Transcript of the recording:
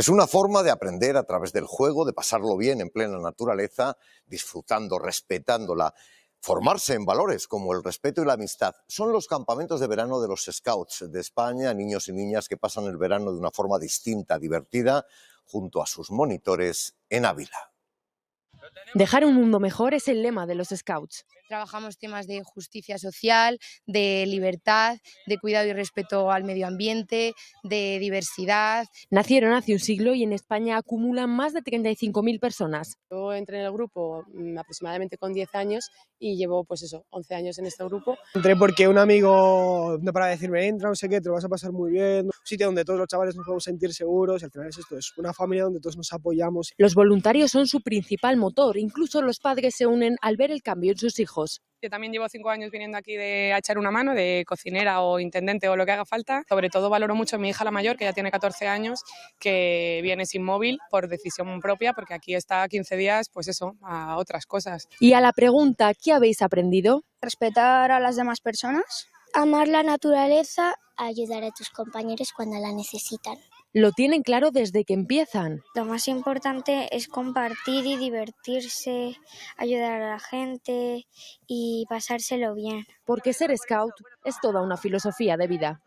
Es una forma de aprender a través del juego, de pasarlo bien en plena naturaleza, disfrutando, respetándola. Formarse en valores como el respeto y la amistad son los campamentos de verano de los Scouts de España, niños y niñas que pasan el verano de una forma distinta, divertida, junto a sus monitores en Ávila. Dejar un mundo mejor es el lema de los Scouts. Trabajamos temas de justicia social, de libertad, de cuidado y respeto al medio ambiente, de diversidad. Nacieron hace un siglo y en España acumulan más de 35.000 personas. Yo entré en el grupo mm, aproximadamente con 10 años y llevo pues eso, 11 años en este grupo. Entré porque un amigo no para decirme, entra, no sé qué, te lo vas a pasar muy bien, un sitio donde todos los chavales nos podemos sentir seguros al final es esto, es una familia donde todos nos apoyamos. Los voluntarios son su principal motor Incluso los padres se unen al ver el cambio en sus hijos. Yo también llevo cinco años viniendo aquí de, a echar una mano, de cocinera o intendente o lo que haga falta. Sobre todo valoro mucho a mi hija la mayor, que ya tiene 14 años, que viene sin móvil por decisión propia, porque aquí está 15 días, pues eso, a otras cosas. Y a la pregunta, ¿qué habéis aprendido? Respetar a las demás personas. Amar la naturaleza, ayudar a tus compañeros cuando la necesitan lo tienen claro desde que empiezan. Lo más importante es compartir y divertirse, ayudar a la gente y pasárselo bien. Porque ser scout es toda una filosofía de vida.